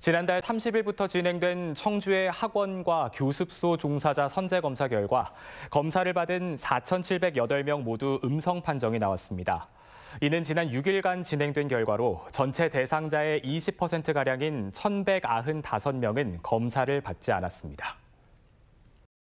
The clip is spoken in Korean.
지난달 30일부터 진행된 청주의 학원과 교습소 종사자 선제 검사 결과 검사를 받은 4,708명 모두 음성 판정이 나왔습니다. 이는 지난 6일간 진행된 결과로 전체 대상자의 20%가량인 1,195명은 검사를 받지 않았습니다.